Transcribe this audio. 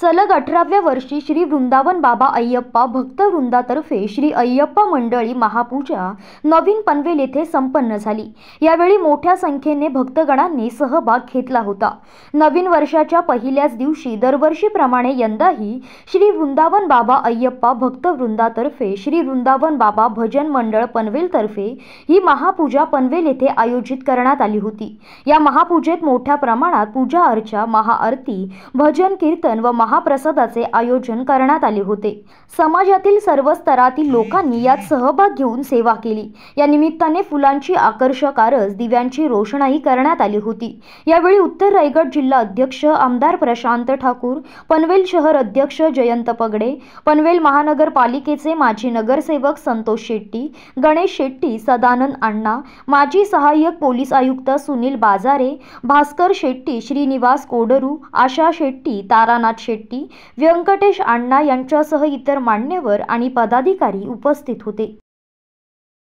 सलग अठराव्या वर्षी श्री वृंदावन बाबा अय्यप्पा भक्त वृंदातर्फे श्री अय्यप्पा मंडळी महापूजा नवीन पनवेल येथे संपन्न झाली यावेळी मोठ्या संख्येने भक्तगणांनी सहभाग घेतला होता नवीन वर्षाच्या पहिल्याच दिवशी दरवर्षीप्रमाणे यंदाही श्री वृंदावन बाबा अय्यप्पा भक्त वृंदातर्फे श्री वृंदावन बाबा भजन मंडळ पनवेलतर्फे ही महापूजा पनवेल येथे आयोजित करण्यात आली होती या महापूजेत मोठ्या प्रमाणात पूजा अर्चा महाआरती भजन कीर्तन व महाप्रसादाचे आयोजन करण्यात आले होते समाजातील सर्व स्तरातील लोकांनी यात सहभाग घेऊन सेवा केली या निमित्ताने फुलांची आकर्षक आरस दिव्यांची रोषणाई करण्यात आली होती यावेळी उत्तर रायगड जिल्हा अध्यक्ष आमदार प्रशांत ठाकूर पनवेल शहर अध्यक्ष जयंत पगडे पनवेल महानगरपालिकेचे माजी नगरसेवक संतोष शेट्टी गणेश शेट्टी सदानंद अण्णा माजी सहाय्यक पोलीस आयुक्त सुनील बाजारे भास्कर शेट्टी श्रीनिवास कोडरू आशा शेट्टी तारानाथ शेट्टी व्यंकटेश अण्णा यांच्यासह इतर मान्यवर आणि पदाधिकारी उपस्थित होते